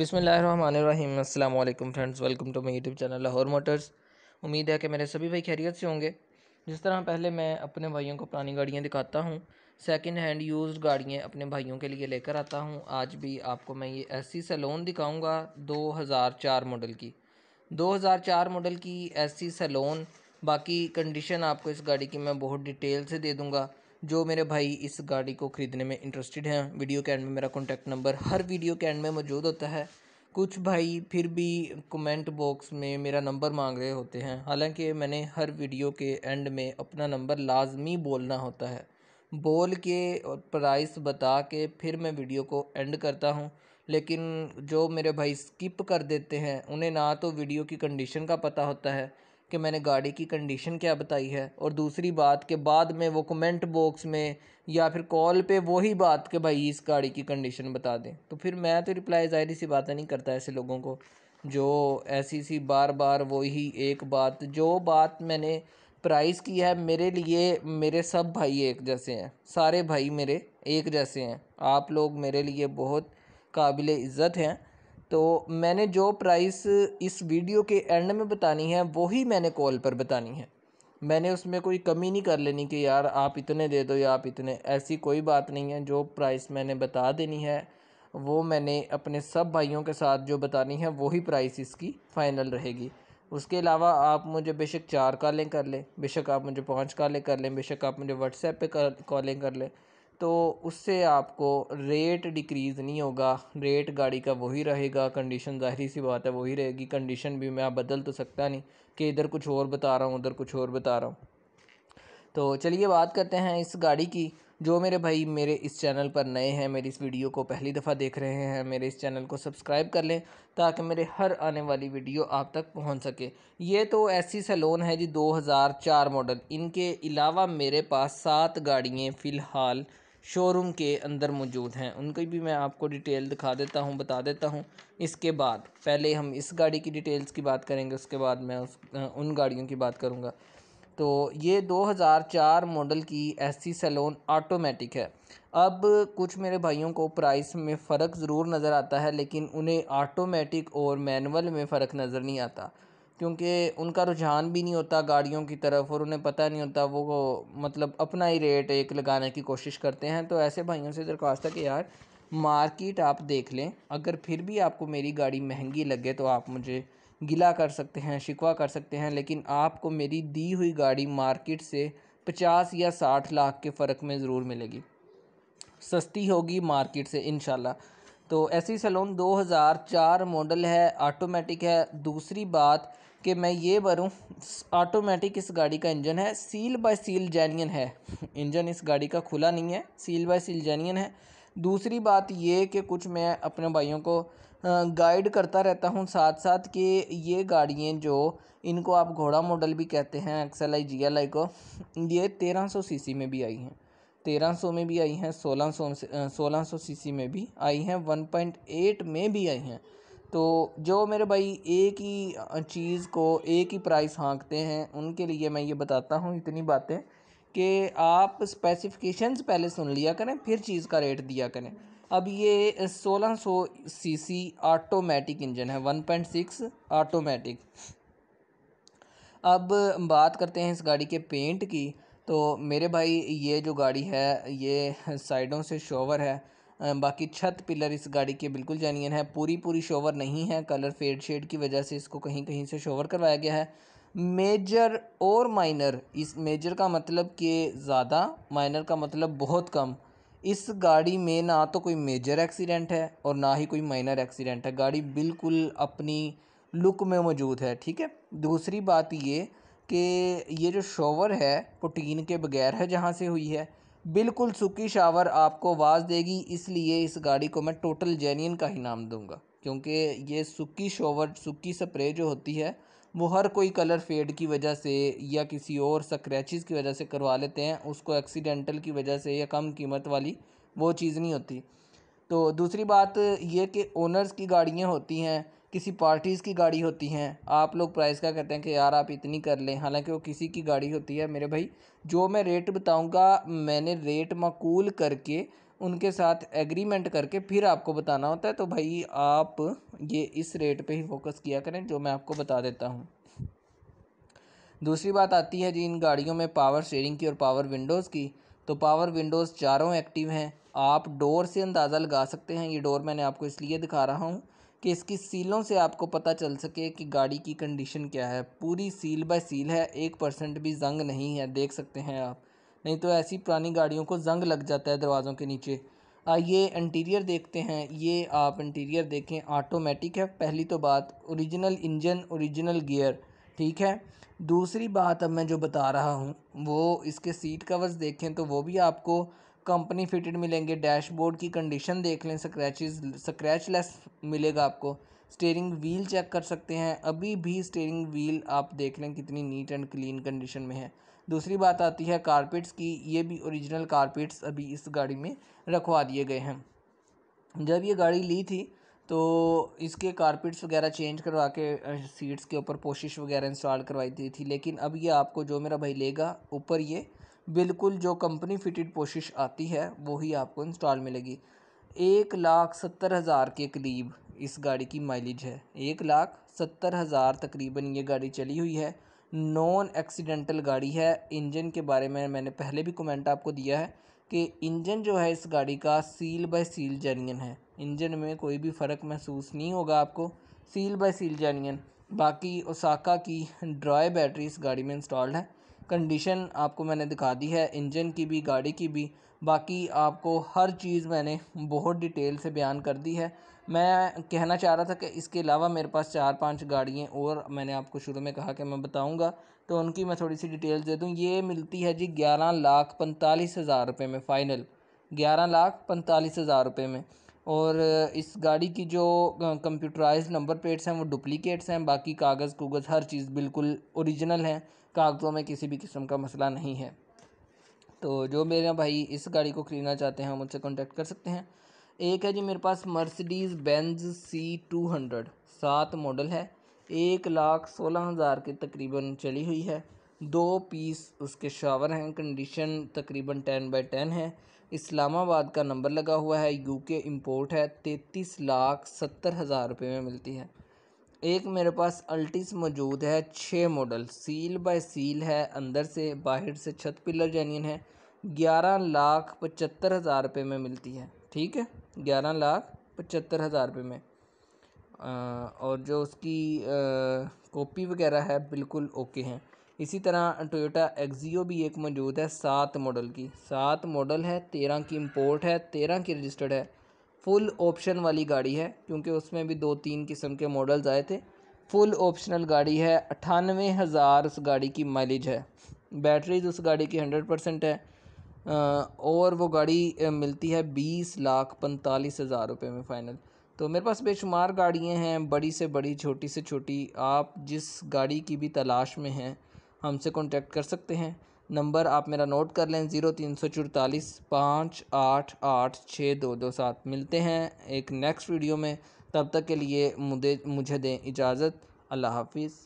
अस्सलाम वालेकुम friends welcome to my YouTube channel Lahore motors उम्मीद है कि मेरे सभी भाई खैरियत से होंगे जिस तरह पहले मैं अपने भाइयों को पुरानी गाड़ियाँ दिखाता हूँ सेकेंड हैंड यूज्ड गाड़ियाँ अपने भाइयों के लिए लेकर आता हूँ आज भी आपको मैं ये ऐसी सैलोन दिखाऊँगा दो मॉडल की चार मॉडल की ऐसी सैलोन बाकी कंडीशन आपको इस गाड़ी की मैं बहुत डिटेल से दे दूँगा जो मेरे भाई इस गाड़ी को ख़रीदने में इंटरेस्टेड हैं वीडियो के एंड में मेरा कॉन्टैक्ट नंबर हर वीडियो के एंड में मौजूद होता है कुछ भाई फिर भी कमेंट बॉक्स में मेरा नंबर मांग रहे होते हैं हालांकि मैंने हर वीडियो के एंड में अपना नंबर लाजमी बोलना होता है बोल के और प्राइस बता के फिर मैं वीडियो को एंड करता हूँ लेकिन जो मेरे भाई स्किप कर देते हैं उन्हें ना तो वीडियो की कंडीशन का पता होता है कि मैंने गाड़ी की कंडीशन क्या बताई है और दूसरी बात के बाद में वो कमेंट बॉक्स में या फिर कॉल पे वही बात कि भाई इस गाड़ी की कंडीशन बता दें तो फिर मैं तो रिप्लाई ज़ाहिर सी बातें नहीं करता ऐसे लोगों को जो ऐसी सी बार बार वही एक बात जो बात मैंने प्राइस की है मेरे लिए मेरे सब भाई एक जैसे हैं सारे भाई मेरे एक जैसे हैं आप लोग मेरे लिए बहुत काबिल इज़्ज़त हैं तो मैंने जो प्राइस इस वीडियो के एंड में बतानी है वही मैंने कॉल पर बतानी है मैंने उसमें कोई कमी नहीं कर लेनी कि यार आप इतने दे दो या आप इतने ऐसी कोई बात नहीं है जो प्राइस मैंने बता देनी है वो मैंने अपने सब भाइयों के साथ जो बतानी है वही प्राइस इसकी फ़ाइनल रहेगी उसके अलावा आप मुझे बेशक चार कॉलें कर लें बेशक आप मुझे पाँच कॉलें कर लें बेशक आप मुझे व्हाट्सएप पर कॉलें कर लें तो उससे आपको रेट डिक्रीज़ नहीं होगा रेट गाड़ी का वही रहेगा कंडीशन ज़ाहिर सी बात है वही रहेगी कंडीशन भी मैं बदल तो सकता नहीं कि इधर कुछ और बता रहा हूँ उधर कुछ और बता रहा हूँ तो चलिए बात करते हैं इस गाड़ी की जो मेरे भाई मेरे इस चैनल पर नए हैं मेरी इस वीडियो को पहली दफ़ा देख रहे हैं मेरे इस चैनल को सब्सक्राइब कर लें ताकि मेरे हर आने वाली वीडियो आप तक पहुंच सके ये तो ऐसी सैलोन है जी 2004 मॉडल इनके अलावा मेरे पास सात गाड़ियाँ फ़िलहाल शोरूम के अंदर मौजूद हैं उनकी भी मैं आपको डिटेल दिखा देता हूँ बता देता हूँ इसके बाद पहले हम इस गाड़ी की डिटेल्स की बात करेंगे उसके बाद मैं उस उन गाड़ियों की बात करूँगा तो ये 2004 मॉडल की एसी सैलोन ऑटोमेटिक है अब कुछ मेरे भाइयों को प्राइस में फ़र्क ज़रूर नज़र आता है लेकिन उन्हें ऑटोमेटिक और मैनुअल में फ़र्क नज़र नहीं आता क्योंकि उनका रुझान भी नहीं होता गाड़ियों की तरफ और उन्हें पता नहीं होता वो मतलब अपना ही रेट एक लगाने की कोशिश करते हैं तो ऐसे भाइयों से दरख्वास्त है कि यार मार्केट आप देख लें अगर फिर भी आपको मेरी गाड़ी महंगी लगे तो आप मुझे गिला कर सकते हैं शिकवा कर सकते हैं लेकिन आपको मेरी दी हुई गाड़ी मार्केट से पचास या साठ लाख के फ़र्क में ज़रूर मिलेगी सस्ती होगी मार्केट से इन तो ऐसी सलोन 2004 मॉडल है ऑटोमेटिक है दूसरी बात कि मैं ये भरूँ ऑटोमेटिक इस गाड़ी का इंजन है सील बाय सील जैनियन है इंजन इस गाड़ी का खुला नहीं है सील बाय सील जैनियन है दूसरी बात ये कि कुछ मैं अपने भाइयों को गाइड करता रहता हूँ साथ साथ कि ये गाड़ियाँ जो इनको आप घोड़ा मॉडल भी कहते हैं XL I G L I को ये तेरह सौ सी सी में भी आई हैं तेरह सौ में भी आई हैं सोलह सौ सोलह सौ सी सी में भी आई हैं वन पॉइंट एट में भी आई हैं तो जो मेरे भाई एक ही चीज़ को एक ही प्राइस हाँकते हैं उनके लिए मैं ये बताता हूँ इतनी बातें कि आप स्पेसिफिकेशंस पहले सुन लिया करें फिर चीज़ का रेट दिया करें अब ये 1600 सीसी ऑटोमेटिक इंजन है 1.6 ऑटोमेटिक अब बात करते हैं इस गाड़ी के पेंट की तो मेरे भाई ये जो गाड़ी है ये साइडों से शोवर है बाकी छत पिलर इस गाड़ी के बिल्कुल जेन्यन है पूरी पूरी शोवर नहीं है कलर फेड शेड की वजह से इसको कहीं कहीं से शोवर करवाया गया है मेजर और माइनर इस मेजर का मतलब कि ज़्यादा माइनर का मतलब बहुत कम इस गाड़ी में ना तो कोई मेजर एक्सीडेंट है और ना ही कोई माइनर एक्सीडेंट है गाड़ी बिल्कुल अपनी लुक में मौजूद है ठीक है दूसरी बात ये कि ये जो शॉवर है वो के बगैर है जहाँ से हुई है बिल्कुल सूखी शावर आपको आवाज़ देगी इसलिए इस गाड़ी को मैं टोटल जेनियन का ही नाम दूंगा क्योंकि ये सूखी शॉवर सूखी स्प्रे जो होती है वो हर कोई कलर फेड की वजह से या किसी और स्क्रैचेस की वजह से करवा लेते हैं उसको एक्सीडेंटल की वजह से या कम कीमत वाली वो चीज़ नहीं होती तो दूसरी बात ये कि ओनर्स की गाड़ियाँ होती हैं किसी पार्टीज़ की गाड़ी होती हैं आप लोग प्राइस का कहते हैं कि यार आप इतनी कर लें हालांकि वो किसी की गाड़ी होती है मेरे भाई जो मैं रेट बताऊंगा मैंने रेट मक़ूल करके उनके साथ एग्रीमेंट करके फिर आपको बताना होता है तो भाई आप ये इस रेट पे ही फोकस किया करें जो मैं आपको बता देता हूँ दूसरी बात आती है जी इन गाड़ियों में पावर शेयरिंग की और पावर विंडोज़ की तो पावर विंडोज़ चारों एक्टिव हैं आप डोर से अंदाज़ा लगा सकते हैं ये डोर मैंने आपको इसलिए दिखा रहा हूँ कि इसकी सीलों से आपको पता चल सके कि गाड़ी की कंडीशन क्या है पूरी सील बाय सील है एक परसेंट भी जंग नहीं है देख सकते हैं आप नहीं तो ऐसी पुरानी गाड़ियों को जंग लग जाता है दरवाज़ों के नीचे आइए इंटीरियर देखते हैं ये आप इंटीरियर देखें ऑटोमेटिक है पहली तो बात ओरिजिनल इंजन ओरिजिनल गियर ठीक है दूसरी बात अब मैं जो बता रहा हूँ वो इसके सीट कवर्स देखें तो वो भी आपको कंपनी फिटेड मिलेंगे डैशबोर्ड की कंडीशन देख लें स्क्रैचेस स्क्रैच लेस मिलेगा आपको स्टेयरिंग व्हील चेक कर सकते हैं अभी भी स्टेयरिंग व्हील आप देख लें कितनी नीट एंड क्लीन कंडीशन में है दूसरी बात आती है कारपेट्स की ये भी ओरिजिनल कारपेट्स अभी इस गाड़ी में रखवा दिए गए हैं जब ये गाड़ी ली थी तो इसके कारपेट्स वगैरह चेंज करवा के सीट्स के ऊपर पोशिश वगैरह इंस्टॉल करवाई दी थी लेकिन अब ये आपको जो मेरा भाई लेगा ऊपर ये बिल्कुल जो कंपनी फिटेड पोशिश आती है वही आपको इंस्टॉल मिलेगी एक लाख सत्तर हज़ार के करीब इस गाड़ी की माइलेज है एक लाख सत्तर हज़ार तकरीबन ये गाड़ी चली हुई है नॉन एक्सीडेंटल गाड़ी है इंजन के बारे में मैंने पहले भी कमेंट आपको दिया है कि इंजन जो है इस गाड़ी का सील बाय सील जेन्यन है इंजन में कोई भी फ़र्क महसूस नहीं होगा आपको सील बाय सील जेन्यन बाकी ओसाका की ड्राई बैटरी इस गाड़ी में इंस्टॉल्ड है कंडीशन आपको मैंने दिखा दी है इंजन की भी गाड़ी की भी बाकी आपको हर चीज़ मैंने बहुत डिटेल से बयान कर दी है मैं कहना चाह रहा था कि इसके अलावा मेरे पास चार पांच गाड़ियाँ और मैंने आपको शुरू में कहा कि मैं बताऊंगा तो उनकी मैं थोड़ी सी डिटेल्स दे दूं ये मिलती है जी ग्यारह लाख पैंतालीस हज़ार रुपये में फ़ाइनल ग्यारह लाख पैंतालीस हज़ार रुपये में और इस गाड़ी की जो कंप्यूटराइज नंबर प्लेट्स हैं वो डुप्लीकेट्स हैं बाकी कागज़ कुगज़ हर चीज़ बिल्कुल औरिजिनल हैं कागज़ों में किसी भी किस्म का मसला नहीं है तो जो मेरे भाई इस गाड़ी को खरीदना चाहते हैं हम मुझसे कॉन्टेक्ट कर सकते हैं एक है जी मेरे पास Mercedes Benz C two hundred सात मॉडल है एक लाख सोलह हज़ार के तकरीबन चली हुई है दो पीस उसके शावर हैं कंडीशन तकरीबन टेन बाई टेन है इस्लामाबाद का नंबर लगा हुआ है यूके इंपोर्ट है तैंतीस लाख सत्तर हज़ार रुपये में मिलती है एक मेरे पास अल्टिस मौजूद है छः मॉडल सील बाय सील है अंदर से बाहर से छत पिलर जैनियन है ग्यारह लाख पचहत्तर हज़ार रुपये में मिलती है ठीक है ग्यारह लाख पचहत्तर हज़ार रुपये में आ, और जो उसकी कॉपी वगैरह है बिल्कुल ओके हैं इसी तरह टोयोटा एक्जियो भी एक मौजूद है सात मॉडल की सात मॉडल है तेरह की इम्पोर्ट है तेरह की रजिस्टर्ड है फुल ऑप्शन वाली गाड़ी है क्योंकि उसमें भी दो तीन किस्म के मॉडल्स आए थे फुल ऑप्शनल गाड़ी है अट्ठानवे हज़ार उस गाड़ी की माइलेज है बैटरीज उस गाड़ी की हंड्रेड परसेंट है और वो गाड़ी मिलती है बीस लाख पैंतालीस हज़ार रुपये में फ़ाइनल तो मेरे पास बेशुमार गाड़ियाँ हैं बड़ी से बड़ी छोटी से छोटी आप जिस गाड़ी की भी तलाश में हैं हमसे कॉन्टेक्ट कर सकते हैं नंबर आप मेरा नोट कर लें ज़ीरो तीन सौ चौतालीस पाँच आठ आठ छः दो दो सात मिलते हैं एक नेक्स्ट वीडियो में तब तक के लिए मुझे मुझे दें इजाज़त अल्लाह हाफिज़